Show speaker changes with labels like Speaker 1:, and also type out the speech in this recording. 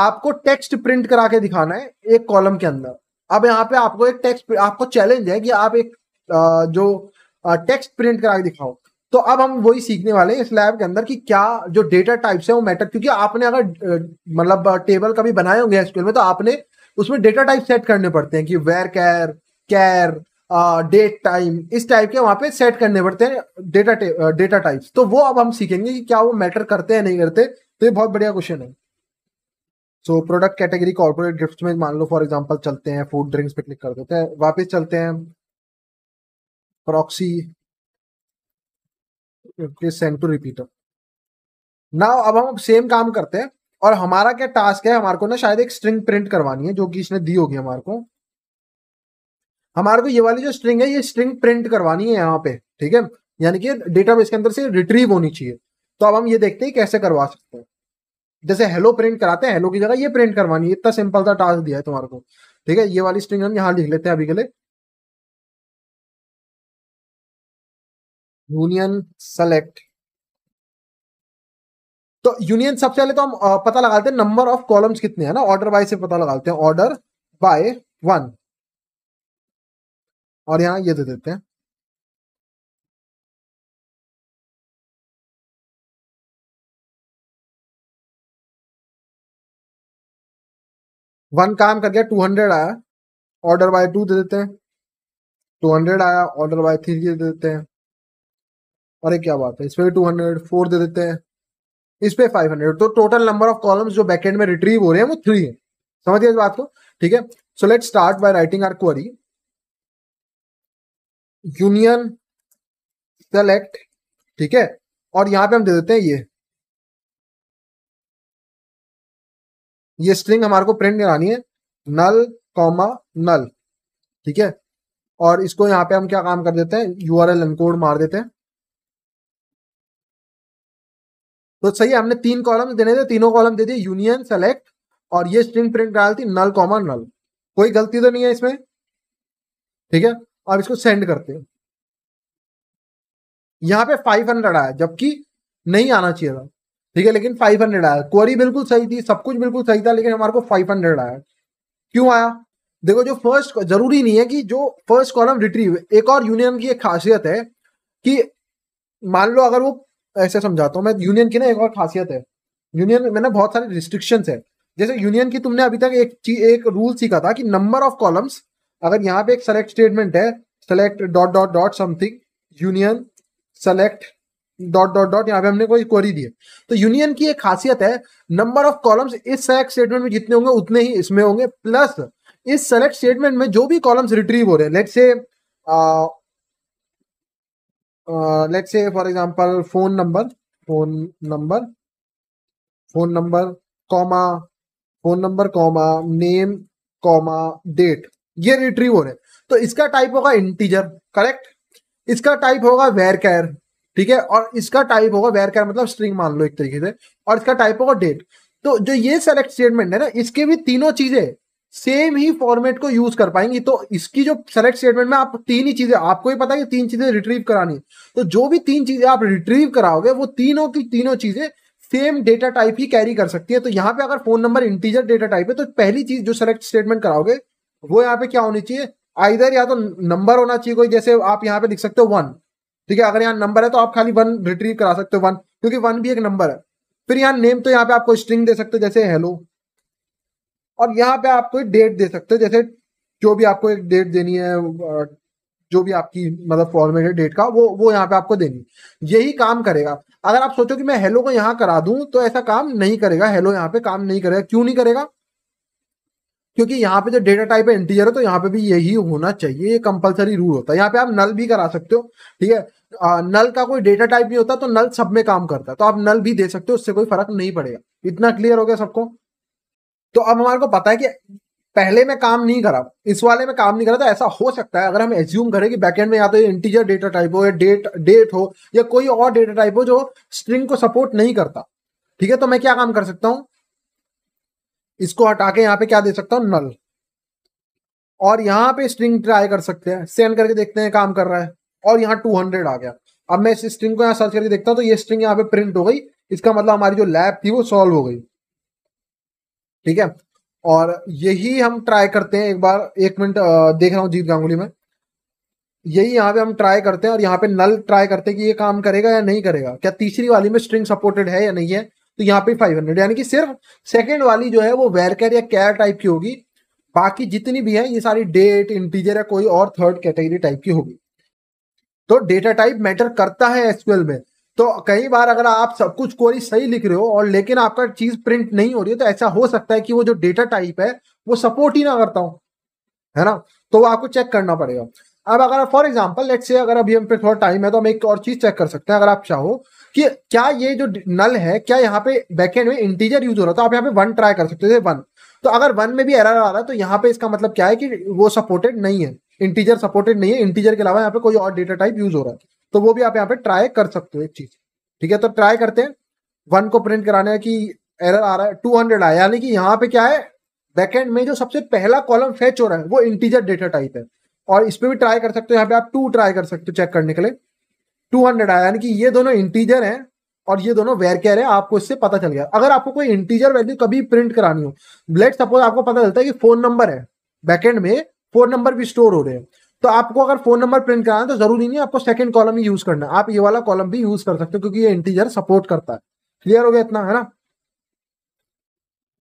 Speaker 1: आपको text print करा के दिखाना है एक कॉलम के अंदर अब यहाँ पे आपको एक टेक्स्ट आपको चैलेंज है कि आप एक जो टेक्स्ट प्रिंट करा के दिखाओ तो अब हम वही सीखने वाले हैं इस लैब के अंदर कि क्या जो डेटा टाइप्स है वो मैटर क्योंकि आपने अगर मतलब टेबल कभी बनाए होंगे एसक्यूएल में तो आपने उसमें डेटा टाइप सेट करने पड़ते हैं कि varchar char date time इस टाइप के वहां पे सेट करने पड़ते हैं डेटा डेटा टाइप्स तो वो अब हम सीखेंगे कि क्या वो मैटर करते हैं नहीं करते तो ये बहुत बढ़िया क्वेश्चन है so product category corporate gift में मान लो फॉर एग्जाम्पल चलते हैं फूड ड्रिंक्स पे क्लिक कर देते हैं वापिस चलते हैं प्रॉक्सी सेंड टू रिपीटर ना अब हम सेम काम करते हैं और हमारा क्या टास्क है हमारे को ना शायद एक स्ट्रिंग प्रिंट करवानी है जो कि इसने दी होगी हमारे को हमारे को ये वाली जो स्ट्रिंग है ये स्ट्रिंग प्रिंट करवानी है यहाँ पे ठीक है यानी कि डेटाबेस के अंदर से रिट्रीव होनी चाहिए तो अब हम ये देखते हैं कैसे करवा सकते हैं जैसे हेलो प्रिंट कराते हैं हेलो की जगह ये प्रिंट करवानी है इतना सिंपल सा टास्क दिया है तुम्हारे को ठीक है ये वाली स्ट्रिंग हम यहाँ लिख लेते हैं अभी के लिए यूनियन सेलेक्ट तो यूनियन सबसे पहले तो हम पता लगाते हैं नंबर ऑफ कॉलम्स कितने हैं ना ऑर्डर बाय से पता लगाते हैं ऑर्डर बाय वन और यहाँ ये दे देते हैं वन काम कर गया टू हंड्रेड आया ऑर्डर बाय टू दे देते हैं टू हंड्रेड आया ऑर्डर बाय थ्री दे देते हैं अरे क्या बात है इस पर टू हंड्रेड फोर दे देते हैं इस पे फाइव हंड्रेड तो टोटल नंबर ऑफ कॉलम्स जो बैकेंड में रिट्रीव हो रहे हैं वो थ्री है समझ गए इस बात को ठीक है so let start by writing our query union select ठीक है और यहां पे हम दे देते हैं ये ये स्ट्रिंग हमारे को प्रिंट करानी है नल कॉमा नल ठीक है और इसको यहाँ पे हम क्या काम कर देते हैं यू आर एल कोड मार देते हैं तो सही है हमने तीन कॉलम देने थे तीनों कॉलम दे दिए यूनियन सेलेक्ट और ये स्ट्रिंग प्रिंट करा थी नल कॉमा नल कोई गलती तो नहीं है इसमें ठीक है अब इसको सेंड करते हैं यहाँ पे फाइव हंड्रेड आया जबकि नहीं आना चाहिए था ठीक है लेकिन फाइव हंड्रेड आया क्वेरी बिल्कुल सही थी सब कुछ बिल्कुल सही था लेकिन हमारे को फाइव हंड्रेड आया क्यों आया देखो जो फर्स्ट जरूरी नहीं है कि जो फर्स्ट कॉलम रिट्रीव एक और यूनियन की एक खासियत है कि मान लो अगर वो ऐसे समझाता हूँ मैं यूनियन की ना एक और खासियत है यूनियन में ना बहुत सारे रिस्ट्रिक्शंस है जैसे यूनियन की तुमने अभी तक एक एक रूल सीखा था कि नंबर ऑफ कॉलम्स अगर यहाँ पे एक सेलेक्ट स्टेटमेंट है select dot dot dot something union select dot dot dot यहाँ पे हमने कोई क्वेरी दी है तो यूनियन की एक खासियत है नंबर ऑफ कॉलम्स इस सेलेक्ट स्टेटमेंट में जितने होंगे उतने ही इसमें होंगे प्लस इस सेलेक्ट स्टेटमेंट में जो भी कॉलम्स रिट्रीव हो रहे हैं late say let say for example phone number phone number phone number comma phone number comma name comma date ये रिट्रीव हो रहे हैं तो इसका टाइप होगा इंटीजर करेक्ट इसका टाइप होगा वेर कैर ठीक है और इसका टाइप होगा वेर कैर मतलब स्ट्रिंग मान लो एक तरीके से और इसका टाइप होगा डेट तो जो ये सेलेक्ट स्टेटमेंट है ना इसके भी तीनों चीजें सेम ही फॉर्मेट को यूज कर पाएंगी तो इसकी जो सेलेक्ट स्टेटमेंट में आप तीन ही चीजें आपको ही पता है कि तीन चीजें रिट्रीव करानी तो जो भी तीन चीजें आप रिट्रीव कराओगे वो तीनों की तीनों चीजें सेम डेटा टाइप ही कैरी कर सकती है तो यहाँ पे अगर phone number integer data type है तो पहली चीज जो सेलेक्ट स्टेटमेंट कराओगे वो यहाँ पे क्या होनी चाहिए आइधर या तो नंबर होना चाहिए कोई जैसे आप यहाँ पे लिख सकते हो वन ठीक है अगर यहाँ नंबर है तो आप खाली वन रिट्रीव करा सकते हो वन क्योंकि वन भी एक नंबर है फिर यहाँ नेम तो यहाँ पे आपको स्ट्रिंग दे सकते हो जैसे हेलो और यहाँ पे आपको डेट दे सकते हो जैसे जो भी आपको एक डेट देनी है जो भी आपकी मतलब फॉर्मेट है डेट का वो वो यहाँ पे आपको देनी यही काम करेगा अगर आप सोचो कि मैं हेलो को यहाँ करा दूं तो ऐसा काम नहीं करेगा हेलो यहाँ पे काम नहीं करेगा क्यों नहीं करेगा क्योंकि यहाँ पे जो डेटा टाइप है इंटीजर है तो यहाँ पे भी यही होना चाहिए ये कंपलसरी रूल होता है यहाँ पे आप नल भी करा सकते हो ठीक है नल का कोई डेटा टाइप नहीं होता तो नल सब में काम करता है तो आप नल भी दे सकते हो उससे कोई फर्क नहीं पड़ेगा इतना क्लियर हो गया सबको तो अब हमारे को पता है कि पहले में काम नहीं करा इस वाले में काम नहीं करा तो ऐसा हो सकता है अगर हम एज्यूम करें कि बैकएंड में या तो ये इंटीजर डेटा टाइप हो या डेट डेट हो या कोई और डेटा टाइप हो जो स्ट्रिंग को सपोर्ट नहीं करता ठीक है तो मैं क्या काम कर सकता हूँ इसको हटा के यहाँ पे क्या दे सकता हूँ नल और यहाँ पे स्ट्रिंग ट्राई कर सकते हैं सेंड करके देखते हैं काम कर रहा है और यहाँ टू हंड्रेड आ गया अब मैं इस स्ट्रिंग को यहाँ सर्च करके देखता हूँ तो ये स्ट्रिंग यहाँ पे प्रिंट हो गई इसका मतलब हमारी जो लैब थी वो सॉल्व हो गई ठीक है और यही हम ट्राई करते हैं एक बार एक मिनट देख रहा हूँ जीत गांगुली में यही यहाँ पे हम ट्राई करते हैं और यहाँ पे नल ट्राई करते हैं कि ये काम करेगा या नहीं करेगा क्या तीसरी वाली में स्ट्रिंग सपोर्टेड है या नहीं है तो यहाँ पे 500 यानी कि सिर्फ सेकंड वाली जो है वो वेरकेर या कैर टाइप की होगी बाकी जितनी भी है ये सारी डेट इंटीजर या कोई और थर्ड कैटेगरी टाइप की होगी तो डेटा टाइप मैटर करता है एसक्यूएल में तो कई बार अगर आप सब कुछ क्वेरी सही लिख रहे हो और लेकिन आपका चीज प्रिंट नहीं हो रही है तो ऐसा हो सकता है कि वो जो डेटा टाइप है वो सपोर्ट ही ना करता हूं है ना तो वो आपको चेक करना पड़ेगा अब अगर फॉर एग्जाम्पल लेट से अगर अभी हम पे थोड़ा टाइम है तो हम एक और चीज चेक कर सकते हैं अगर आप चाहो कि क्या ये जो नल है क्या यहाँ पे बैकहेंड में इंटीजर यूज हो रहा था तो आप यहाँ पे वन ट्राई कर सकते थे वन तो अगर वन में भी एरर आ रहा है तो यहाँ पे इसका मतलब क्या है कि वो सपोर्टेड नहीं है इंटीजर सपोर्टेड नहीं है इंटीजर के अलावा यहाँ पे कोई और डेटा टाइप यूज हो रहा है तो वो भी आप यहाँ पे ट्राई कर सकते हो एक चीज ठीक है तो ट्राई करते हैं वन को प्रिंट कराने की एरर आ रहा है टू हंड्रेड आया यानी कि यहाँ पे क्या है बैकेंड में जो सबसे पहला कॉलम फेच हो रहा है वो इंटीजर डेटा टाइप है और इसमें भी ट्राई कर सकते हो यहाँ पे आप टू ट्राई कर सकते हो चेक करने के लिए टू हंड्रेड आया यानी कि ये दोनों इंटीजर हैं और ये दोनों वेयर कैर है आपको इससे पता चल गया अगर आपको कोई इंटीजर वैल्यू कभी प्रिंट करानी हो लेट सपोज आपको पता चलता है कि फोन नंबर है बैकेंड में फोन नंबर भी स्टोर हो रहे हैं तो आपको अगर फोन नंबर प्रिंट कराना है तो जरूरी नहीं है आपको सेकंड कॉलम ही यूज करना है आप ये वाला कॉलम भी यूज कर सकते हो क्योंकि ये इंटीजर सपोर्ट करता है क्लियर हो गया इतना है ना